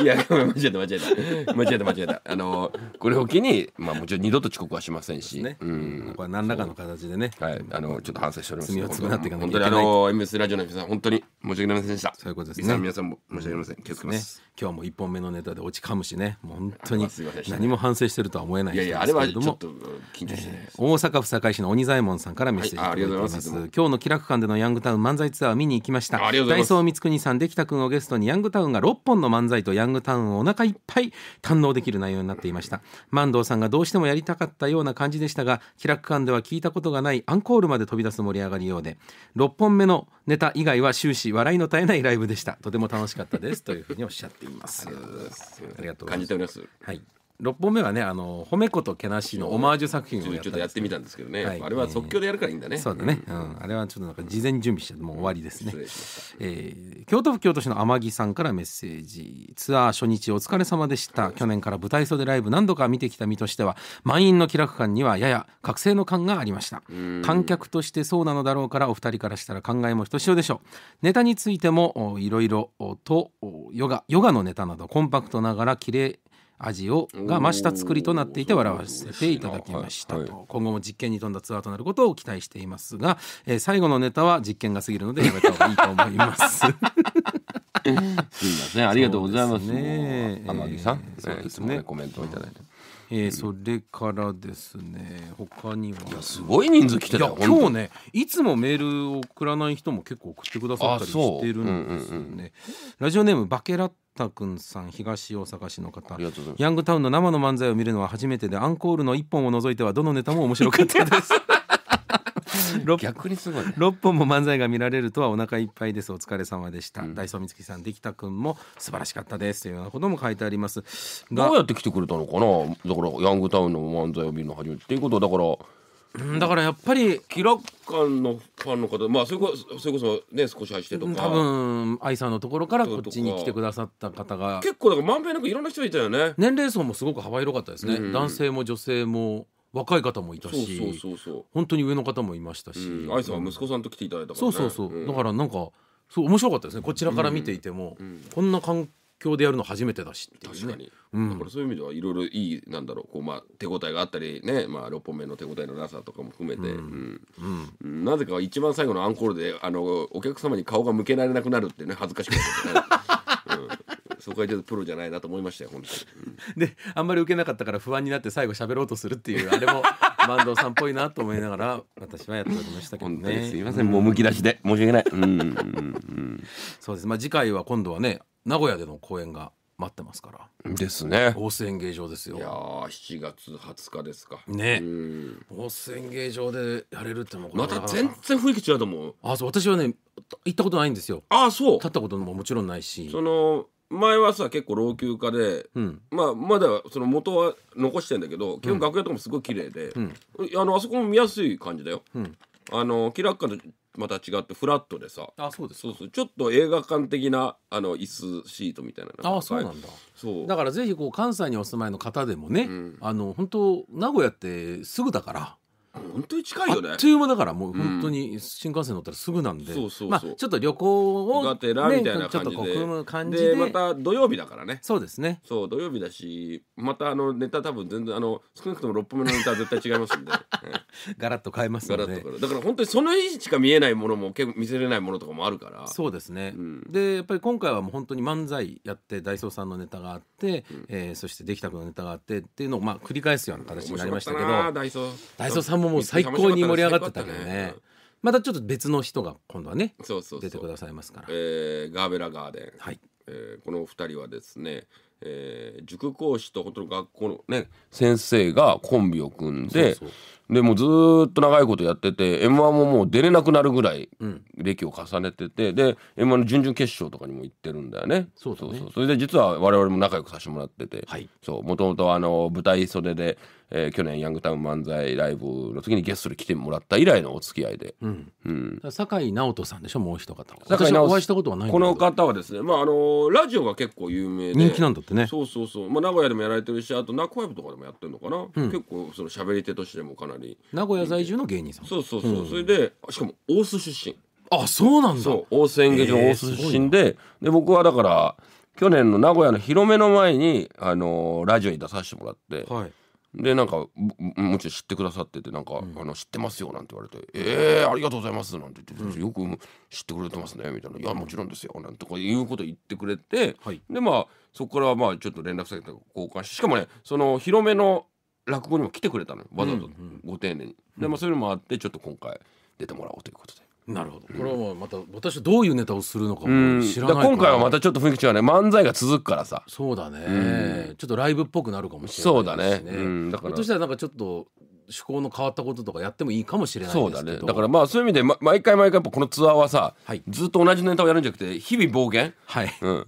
いやごめん間違えた間違えた間違えた間違えたあのこれを機にまあもちろん二度と遅刻はしませんし、ねうんこれは何らかの形でねはいあのちょっと反省しております罪を償っていかなきゃいけ本当にあの MS ラジオの皆さん本当に申し訳ありませんでしたそういうことですねリス皆さんも申し訳ありません気をつけまね今日も一本目のネタで落ちかむしね本当に何も反省してるとは思えないいやいやあれはちょっと緊張してね大阪府堺市の鬼左衛門さんからメッセージはいありがとうございます今日の気楽館でのヤングタウン漫才ツアー見に行きましたありがとうございますダイソー光国さんできたくんをゲストにヤングタウンが六。本の漫才とヤングタウンをお腹いっぱい堪能できる内容になっていました万堂さんがどうしてもやりたかったような感じでしたが気楽館では聞いたことがないアンコールまで飛び出す盛り上がりようで6本目のネタ以外は終始笑いの絶えないライブでしたとても楽しかったですというふうにおっしゃっていますありがとうございます感じておりますはい6本目はねあの褒めことけなしのオマージュ作品をやちょっとやってみたんですけどね、はい、あれは即興でやるからいいんだね、えー、そうだね、うん、あれはちょっとなんか事前準備してもう終わりですねえー、京都府京都市の天城さんからメッセージツアー初日お疲れ様でした去年から舞台袖ライブ何度か見てきた身としては満員の気楽感にはやや覚醒の感がありました観客としてそうなのだろうからお二人からしたら考えもひとしおでしょうネタについてもいろいろとヨガヨガのネタなどコンパクトながら綺麗味をが増した作りとなっていて笑わせていただきましたと今後も実験に富んだツアーとなることを期待していますが、えー、最後のネタは実験が過ぎるのでやめた方がいいと思います。すみませんありがとうございますね。天木さん、えー、ね、いつもねコメントをいただいて。えー、それからですね他にはすごい人数来てたよ今日ねいつもメールを送らない人も結構送ってくださったりしてるんですよね、ラジオネームバケラッ太くんさん東大阪市の方ヤングタウンの生の漫才を見るのは初めてでアンコールの一本を除いてはどのネタも面白かったです [LAUGHS] 逆にすごい、ね、6本も漫才が見られるとはお腹いっぱいですお疲れ様でした、うん、ダイソーみつきさんできたくんも素晴らしかったですというようなことも書いてありますどうやって来てくれたのかなだからヤングタウンの漫才を見るの初めてっていうことだからだからやっぱり気楽カのファンの方まあそれこそそれこそね少し愛してとか多分愛さんのところからこっちに来てくださった方が結構だからまんべんなくいろんな人いたよね年齢層もすごく幅広かったですね、うん男性も女性も若い方もいたそうしそうそうそ本当に上の方もいましたし、う、ん、愛さんは息子さんと来ていただいたから、ね、そうそうそう、んだからなんかそう面白かったですねこちらから見ていても、うんこんな関興でやるの初めてだしてう、ね、確かに、うん、だからそういう意味ではいろいろいいなんだろうこう、まあ、手応えがあったりね、まあ、6本目の手応えのなさとかも含めて、うんうん、なぜか一番最後のアンコールであのお客様に顔が向けられなくなるってね恥ずかしくなっちゃ [LAUGHS] そこはちょっとプロじゃないなと思いましたよ本当に、であんまり受けなかったから不安になって最後喋ろうとするっていうあれも坂東 [LAUGHS] さんっぽいなと思いながら私はやっておりましたけどねすいません、うん、もうむき出しで申し訳ない、うんうん、そうですまあ次回は今度はね名古屋での公演が待ってますからですね大須演芸場ですよいやー7月20日ですかね大須演芸場でやれるってもまた全然雰囲気違うと思うあそう私はね行ったことないんですよあそう立ったことももちろんないしその前はさ結構老朽化で、うん、まあまだその元は残してんだけど基本楽屋とかもすごい綺麗で、うん、あのあそこも見やすい感じだよ、うん、あの気楽感とまた違ってフラットでさあそうですそうそうちょっと映画館的なあの椅子シートみたいなあそうなんだそうだからぜひこう関西にお住まいの方でもね、うん、あの本当名古屋ってすぐだから本当に近いよねあっという間だからもう本当に新幹線乗ったらすぐなんで、そうそうそうまあ、ちょっと旅行を、がてらみたいな感じでちょっとこう組む感じででまた土曜日だからねそうですねそう土曜日だしまたあのネタ多分全然あの少なくとも6本目のネタは絶対違いますんで、[LAUGHS] ガラッと変えますのでガラッと変だから本当にその置しか見えないものも結構見せれないものとかもあるからそうですね、うん、でやっぱり今回はもう本当に漫才やってダイソーさんのネタがあって、うん、えー、そしてできたくのネタがあってっていうのをまあ繰り返すような形になりましたけどダイソーダイソーさんももう最高に盛り上がってたけどね、またちょっと別の人が今度はね出てくださいますから、えー、ガーベラガーデン、はいえー、この二人はですね、えー、塾講師と本当の学校のね先生がコンビを組んででもずっと長いことやってて m 1ももう出れなくなるぐらい歴を重ねてて、うん、で m 1の準々決勝とかにも行ってるんだよねそうそうそれで実は我々も仲良くさせてもらっててもともと舞台袖でえー、去年ヤングタウン漫才ライブの時にゲストで来てもらった以来のお付き合いで、うんうん、酒井直人さんでしょもう一方酒井直お会いしたことはないこの方はですね、まあ、あのラジオが結構有名で人気なんだってねそうそうそう、まあ、名古屋でもやられてるしあと名古屋とかでもやってるのかな、うん、結構その喋り手としてもかなり名古屋在住の芸人さんそうそうそう、うん、それでしかも大須出身あそうなんだそう大須演芸場大須出身で,、で僕はだから去年の名古屋の広めの前に、あのー、ラジオに出させてもらって、はい、でなんかもちろん知ってくださっててなんか、うん、あの知ってますよなんて言われて「えー、ありがとうございます」なんて言って、よく知ってくれてますねみたいな「いやもちろんですよ」なんてこいうこと言ってくれて、はい、でまあそこからまあちょっと連絡先とか交換してしかもねその広めの落語にも来てくれたのよわざとご丁寧に、うんうん、でまあそういうのもあってちょっと今回出てもらおうということで。なるほどこれはうまた私どういうネタをするのかも知らないから,、今回はまたちょっと雰囲気違うね漫才が続くからさそうだね、うんちょっとライブっぽくなるかもしれないねそうだね、うんだからとしたらなんかちょっと趣向の変わったこととかやってもいいかもしれないですそうだねだからまあそういう意味で、ま、毎回毎回やっぱこのツアーはさ、はい、ずっと同じネタをやるんじゃなくて日々冒険。はい、うん、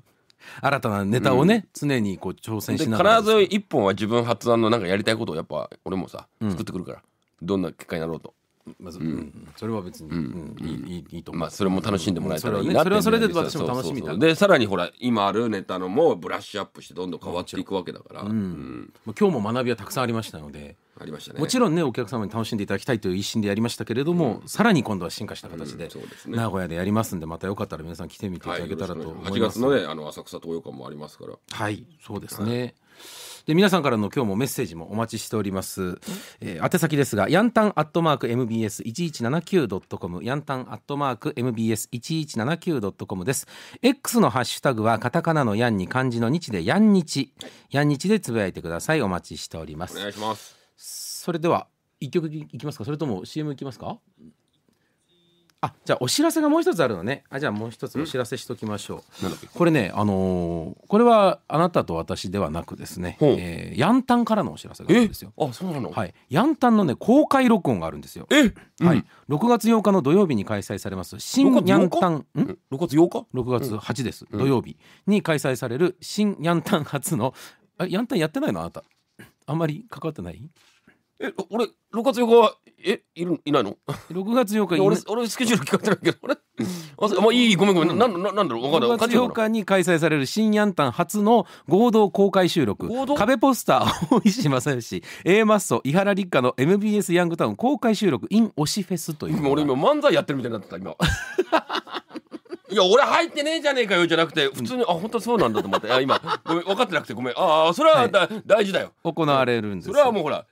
新たなネタをね、うん、常にこう挑戦しながら必ず一本は自分発案のなんかやりたいことをやっぱ俺もさ、うん、作ってくるから、どんな結果になろうとまず、うん、それは別に、うん、いいいいと思う、まあ、それも楽しんでもらえたらいいなそれはそれで私も楽しみだでさらにほら今あるネタのもブラッシュアップしてどんどん変わっていくわけだから、うんうん、今日も学びはたくさんありましたのでありましたねもちろんねお客様に楽しんでいただきたいという一心でやりましたけれども、うん、さらに今度は進化した形でうんでね、名古屋でやりますんでまたよかったら皆さん来てみていただけたらと思います、はい、8月のねあの浅草東洋館もありますからはいそうですね、はいで皆さんからの今日もメッセージもお待ちしております、えー、宛先ですがヤンタンアットマーク m b s 一一七九ドットコム、ヤンタンアットマーク m b s 一一七九ドットコムです X のハッシュタグはカタカナのヤンに漢字の日でヤン日ヤン日でつぶやいてくださいお待ちしておりますお願いしますそれでは一曲いきますかそれとも CM いきますかあじゃあお知らせがもう一つあるのねあじゃあもう一つお知らせしときましょう、これねあのー、これはあなたと私ではなくですね、えー、ヤンタンからのお知らせがあるんですよあそうなの、はい、ヤンタンのね公開録音があるんですよえ、うん、はい、6月8日の土曜日に開催されます新ヤンタンん6月8日 ?6 月8です、うん、土曜日に開催される新ヤンタン初のあヤンタンやってないのあなたあんまり関わってないえ俺6月4日はえいるいないの6月8日俺俺スケジュール聞かれてないけど俺あ [LAUGHS] まあいいごめんごめん、うん、なななんだろう分かんない6月8日に開催される新ヤンタン初の合同公開収録壁ポスター大石正義 A マッソ伊原立花の MBS ヤングタウン公開収録 in 推しフェスという俺今漫才やってるみたいになってた今 [LAUGHS] いや俺入ってねえじゃねえかよじゃなくて普通に、うん、あ本当そうなんだと思ってあ今分かってなくてごめんああそれはだ、はい、大事だよ行われるんですそれはもうほら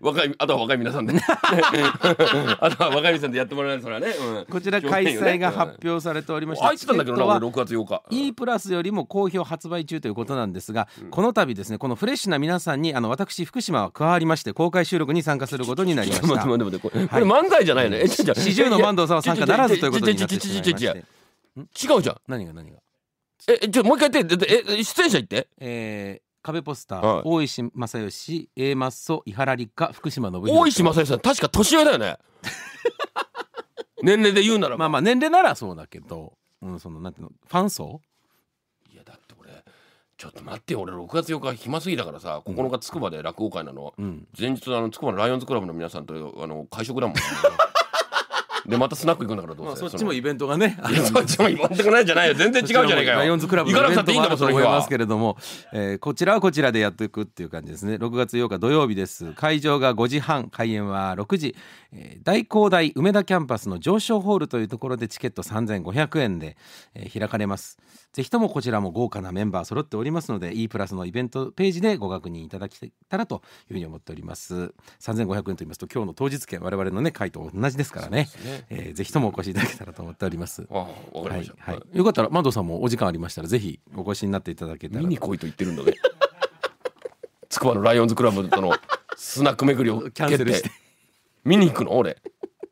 若いあとは若い皆さんで [LAUGHS] あとは若い皆さんでやってもらえないそれはね、うん、こちら開催が発表されておりまして、うん、だけどト月八日 E プラスよりも好評発売中ということなんですが、うん、この度ですねこのフレッシュな皆さんにあの私福島は加わりまして公開収録に参加することになりましたこれ漫才じゃないよね四十の坂東さんは参加ならずということになってしまいまして違うじゃん何が何がえ、ちょ、もう一回言って、え、出演者言って。え壁ポスター、はい大石正義 A マッソ伊原立花福島信大石正義さん確か年上だよね [LAUGHS] 年齢で言うならまあまあ年齢ならそうだけど、うん、そのなんていうのファン層いやだって俺ちょっと待って俺6月4日暇すぎだからさ9日つくばで落語会なの、うん前日あのつくばのライオンズクラブの皆さんとあの会食だもん [LAUGHS] でまたスナック行くんだからどうせ、そっちもイベントがねそっちもイベントがないじゃないよ全然違うじゃないかよライオンズクラブのイベントもあると思いますけれども、えー、こちらはこちらでやっていくっていう感じですね6月8日土曜日です会場が5時半開演は6時、えー、大工大梅田キャンパスの上昇ホールというところでチケット3500円で、えー、開かれますぜひともこちらも豪華なメンバー揃っておりますので E プラスのイベントページでご確認いただけたらというふうに思っております3500円と言いますと今日の当日券我々のね回答同じですからねねえー、ぜひともお越しいただけたらと思っております。あわかりました。はい、はい、よかったら、マドさんもお時間ありましたら、ぜひお越しになっていただけたら。見に来いと言ってるんだね。つくのライオンズクラブとのスナック巡りをキャンセルして。見に行くの、俺。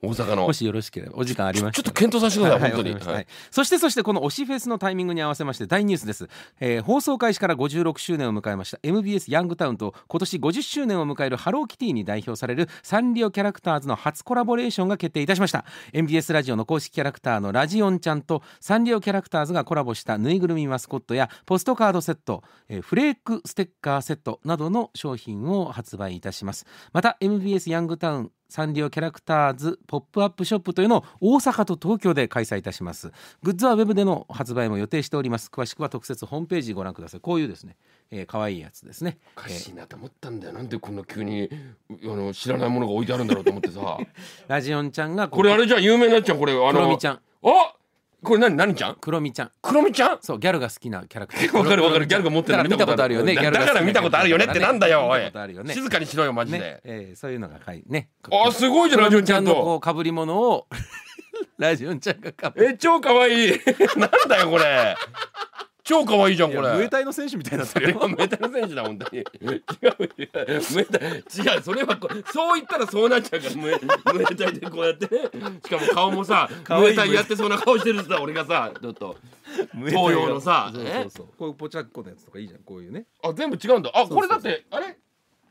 大阪のもしよろしければお時間ありましたちょっと検討させてください、本当に、はいそしてそしてこの推しフェスのタイミングに合わせまして大ニュースです、えー、放送開始から56周年を迎えました MBS ヤングタウンと今年50周年を迎えるハローキティに代表されるサンリオキャラクターズの初コラボレーションが決定いたしました MBS ラジオの公式キャラクターのラジオンちゃんとサンリオキャラクターズがコラボしたぬいぐるみマスコットやポストカードセット、えー、フレークステッカーセットなどの商品を発売いたしますまた MBS ヤングタウンサンリオキャラクターズポップアップショップというのを大阪と東京で開催いたしますグッズはウェブでの発売も予定しております詳しくは特設ホームページご覧くださいこういうですねえー、可愛いやつですねおかしいなと思ったんだよ、えー、なんでこんな急にあの知らないものが置いてあるんだろうと思ってさ [LAUGHS] ラジオンちゃんがこれあれじゃ有名なっちゃんこれあのクロミちゃんあこれ何何ちゃんクロミちゃんクロミちゃんそうギャルが好きなキャラクター [LAUGHS] わかるわかるギャルが持ってる見たことあるよねだから見たことあるよねってなんだよおい、ね、静かにしろよマジで、ね、えー、そういうのがかいねあすごいじゃんラジオちゃんとこうかり物を [LAUGHS] ラジオちゃんがかぶえ超かわいい [LAUGHS] なんだよこれ超可愛いじゃんこれムエタイの選手みたいになってるよ [LAUGHS] ムエタイの選手だ本当に違うムエ違うそれはそう言ったらそうなっちゃうからムエムエタイでこうやってねしかも顔もさムエタイやってそうな顔してるさ俺がさちょっと東洋のさそうそうそうこういうポチャッコのやつとかいいじゃんこういうねあ全部違うんだあこれだってあれ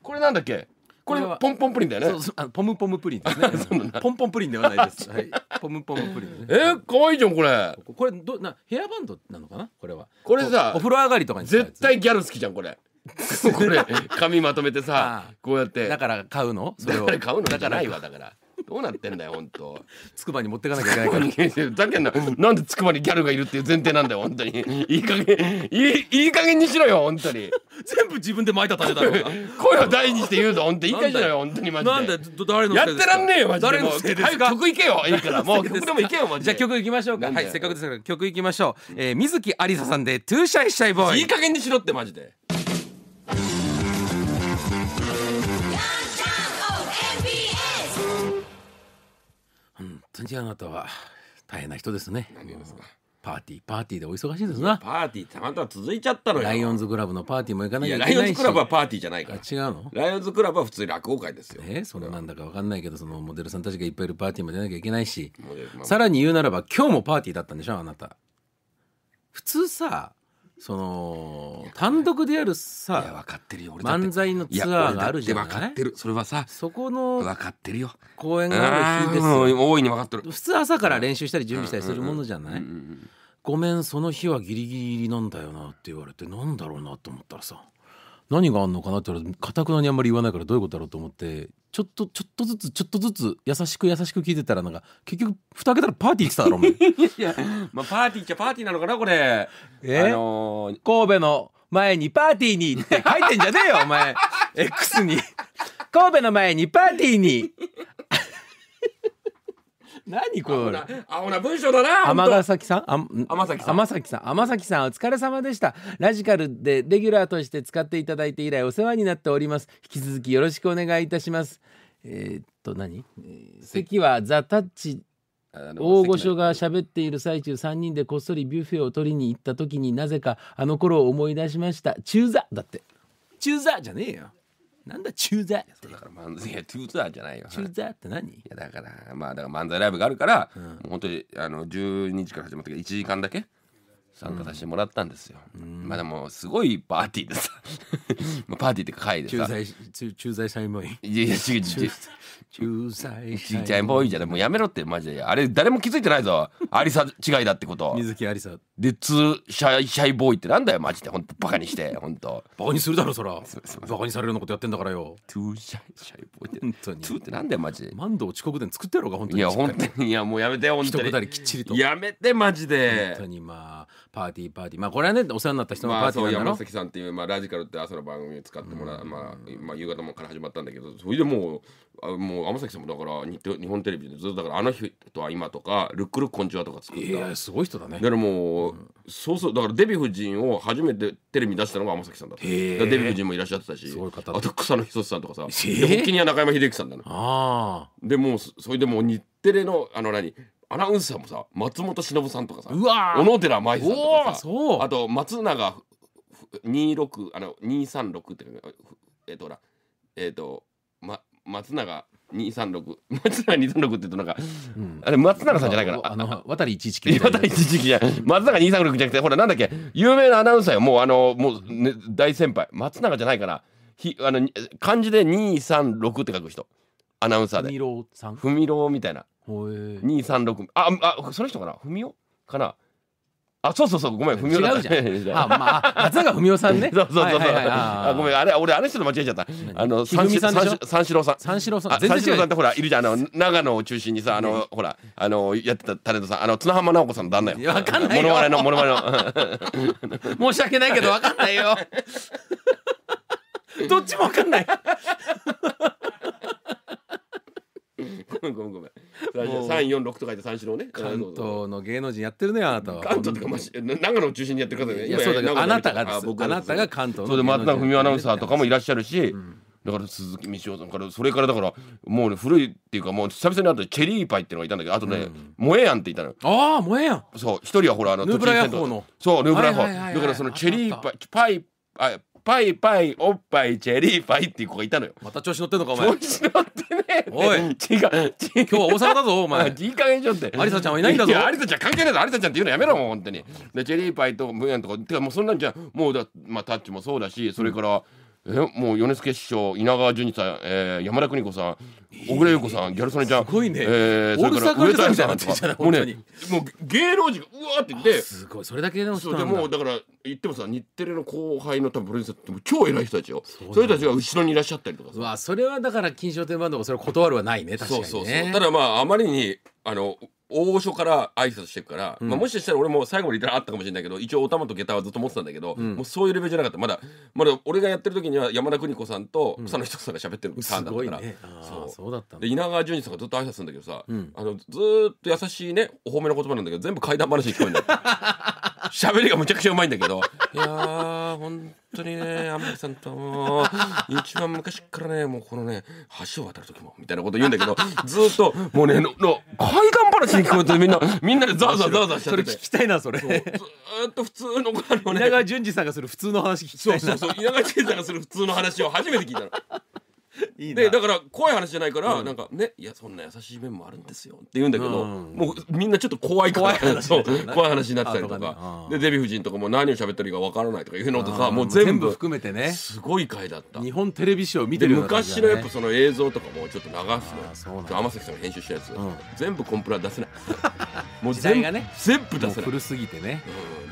これなんだっけこれはポンポンプリンだよね。そうあのポムポムプリンですね。[LAUGHS] ポンポンプリンではないです。はい。ポムポムプリン、ね。えー、可愛いじゃんこれ。これどなヘアバンドなのかなこれは。これさお風呂上がりとかに、ね、絶対ギャル好きじゃんこれ。[LAUGHS] これ髪まとめてさこうやってだから買うのそれをだから買うのだからないわだからどうなってんだよ本当つくばに持ってかなきゃいけないからだけななんでつくばにギャルがいるっていう前提なんだよ本当にいい加減いいいい加減にしろよ本当に全部自分で巻いた種だろうが声を大にして言うぞ本当にいい加減だよ本当にマジでなんで誰のやってらんねえよマジで誰のせいですか曲いけよいいからもう [LAUGHS] 曲でもいけよマジでじゃあ曲いきましょうかはいせっかくですから曲いきましょう、えー、水木有沙さんで「トゥーシャイシャイボーイ」いい加減にしろってマジで。当にあなたは大変な人ですね何ですかパーティーパーティーでお忙しいですなパーティーたまたま続いちゃったのよライオンズクラブのパーティーも行かないいライオンズクラブはパーティーじゃないから違うのライオンズクラブは普通に落語会ですよえそれなんだかわかんないけどそのモデルさんたちがいっぱいいるパーティーも出なきゃいけないしさらに言うならば今日もパーティーだったんでしょあなた普通さその単独でやるさいや分かってるよ俺て漫才のツアーがあるじゃないいってそれはさそこの分かってるよ公演がある日です大いに分かってる普通朝から練習したり準備したりするものじゃない、ごめんその日はギリギリなんだよなって言われてなんだろうなと思ったらさ何があんのかなって言われてかたくなにあんまり言わないからどういうことだろうと思ってちょっとちょっとずつちょっとずつ優しく優しく聞いてたらなんか結局ふた開けたらパーティー来ただろお前 [LAUGHS] いや、まあ、パーティーっちゃパーティーなのかなこれえあのー、神戸の前にパーティーにって書いてんじゃねえよお前 X に神戸の前にパーティーに何これ青な文章だな天崎さん天崎さん天崎さん天崎さんお疲れ様でしたラジカルでレギュラーとして使っていただいて以来お世話になっております引き続きよろしくお願いいたしますえー、っと何、席はザ・タッチ大御所が喋っている最中3人でこっそりビュッフェを取りに行った時になぜかあの頃を思い出しました中座だって中座じゃねえよなんだチュってだから漫才やトゥーザーじゃないよチュって何いやだからまあだから漫才ライブがあるから、うんもう本当にあの12時から始まったけど1時間だけ参加させてもらったんですよ、うん、まあでもすごいパーティーでさ [LAUGHS] パーティーってか会でさ駐在社員ボーイいやいや違う違う駐在社員ボーイじゃないもうやめろってマジであれ誰も気づいてないぞありさ違いだってこと水木ありさでツーシャイシャイボーイってなんだよマジで本当バカにして本当バカにするだろそらバカにされるようなことやってんだからよトゥーシャイシャイボーイって本当にツってなんだよマジでンド遅刻で作ってやろうか本当にいや本当にいやもうやめて本当に一だりきっちりとやめてマジで本当にまあパーティーパーティーまあこれはねお世話になった人のパーティーなんだろ山崎さんっていう、まあ、ラジカルって朝の番組を使ってもらう、まあ、まあ夕方もから始まったんだけどそれでもうあもう山崎さんもだから日日本テレビでずっとだから「あの日とは今」とか「ルックルックこんにちは」とか作っいやすごい人だねだからもう、そうそうだからデヴィ夫人を初めてテレビに出したのが天崎さんだったデヴィ夫人もいらっしゃってたしすごい方だあと草野仁さんとかさでえ発は中山秀樹さんだなああでもうそそれでもう日テレのあの何アナウンサーもさ松本忍さんとかさうわ小野寺舞さんとおかさそうあと松永26あの236っていえっ、とほらえっ、と、ま、松永236 [LAUGHS] 松永236って言うとなんかうんあれ松永さんじゃないからああの渡り119渡りい岩な一時期じゃ松永236じゃなくてほらなんだっけ有名なアナウンサーよもうあのもう、ね、大先輩松永じゃないからひあの漢字で236って書く人アナウンサーでみろさんふみろみたいな236ああその人かなふみおかなあ、そうそうそう、ごめん、ふみお。違うじゃん。あ、まあ、松坂ふみおさんね。[LAUGHS] そうそうそう。あ、ごめん、あれ、俺、あの人と間違えちゃった。あの、三四郎さん。三四郎さん。三四郎さん。三四郎さんって、ほら、いるじゃん、あの、長野を中心にさ、あの、ほら、あの、やってたタレントさん、あの、綱浜直子さんの旦那よ。わかんないよ。モノマの、モノマの。[LAUGHS] 申し訳ないけど、わかんないよ。[LAUGHS] どっちもわかんない。三四六と書いて三四郎ね関東の芸能人やってるねあなたは関東とかまし長野を中心にやってる方ねいやそうだけどあなたがですあなたが関東のそれでまた文夫アナウンサーとかもいらっしゃるし、だから鈴木道夫さんからそれからだからもうね古いっていうかもう久々にあったチェリーパイっていうのがいたんだけどあとね、萌えやんっていたのよああ萌えやんそう一人はほらあのヌーブラのそうヌーブラヤホーだからそのチェリーパイパイあパイパイおっぱいチェリーパイっていう子がいたのよまた調子乗ってんのかお前調子乗っておい違う違う今日は大阪だぞお前いい加減しょってありさちゃんはいないんだぞありさちゃん関係ないぞありさちゃんって言うのやめろもう本当にでチェリーパイとムヤンとかてかもうそんなんじゃもうだまあタッチもそうだしそれから、うんえもう米助師匠稲川淳二さん、えー、山田邦子さん小倉優子さんギャル曽根ちゃんすごいね、えー、それから上さんとかもうねもう芸能人がうわって言ってすごいそれだけでもそうでもだから言ってもさ日テレの後輩の多分プロデューサーって超偉い人たちよそれたちが後ろにいらっしゃったりとかわそれはだから金賞店バンドもそれ断るはないね確かにねそうそうそうただまああまりにあの大御所から挨拶してくから、まあ、もしかしたら俺も最後までいたらあったかもしれないけど一応お玉と下駄はずっと持ってたんだけど、もうそういうレベルじゃなかったまだまだ俺がやってる時には山田邦子さんと草野仁さんが喋ってるターンだったから、で稲川淳二さんがずっと挨拶するんだけどさ、あのずっと優しいねお褒めの言葉なんだけど全部怪談話に聞こえるんだ [LAUGHS] 喋りがむちゃくちゃうまいんだけどいやー本当にね天海さんとも一番昔からねもうこのね橋を渡る時もみたいなこと言うんだけどずっともうねのの海岸話に聞こえてみんな [LAUGHS] みんなでザーザーザーしちゃっててそれ聞きたいなそれずーっと普通のあのね稲川淳二さんがする普通の話聞きたいそうそうそう稲川淳二さんがする普通の話を初めて聞いたの。いいでだから怖い話じゃないから、うんなんかねいやそんな優しい面もあるんですよって言うんだけど、うんもうみんなちょっと怖い怖い話そう怖い話になってたりと後かねでデヴィ夫人とかも何を喋ってるかわからないとかいうのとかもう全部含めてねすごい回だった日本テレビショー見てるような感昔じのだねやっぱその映像とかもちょっと流あーすそうのなんよだ天崎さんが編集したやつ、ん全部コンプラ出せない [LAUGHS] もう全部ね全部出せない古すぎてね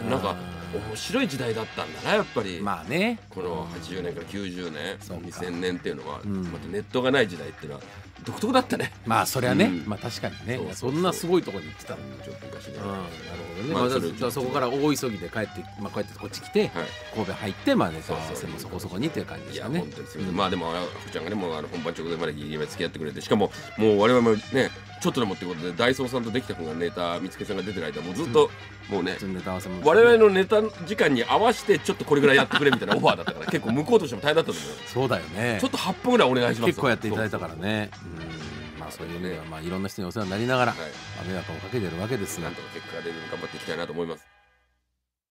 うんなんか面白い時代だったんだなやっぱりまあねこの80年から90年2000年っていうのは、またネットがない時代っていうのは独特だったねまあそりゃね、まあ確かにねそんなすごいところに行ってたのちょっと昔ね、なるほどね、まあ、そこから大急ぎで帰って、まあ、こうやってこっち来て、神戸入ってまあネタ合わせもそこそこにっていう感じでしたねいや本当ですよ、まん、まあでもあ福ちゃんがねもうあの本番直前までギリギリ付き合ってくれてしかももう我々もねちょっとでもってことでダイソーさんとできた君がネタ見つけさんが出てる間もうずっと、もうねネタ合わせも我々のネタ時間に合わせてちょっとこれぐらいやってくれみたいなオファーだったから結構向こうとしても大変だったと思うそうだよねちょっと8分ぐらいお願いします結構やっていただいたからねうんまあそういうねまあいろんな人にお世話になりながら、はい、迷惑をかけてるわけですが、なんとか結果が出るように頑張っていきたいなと思います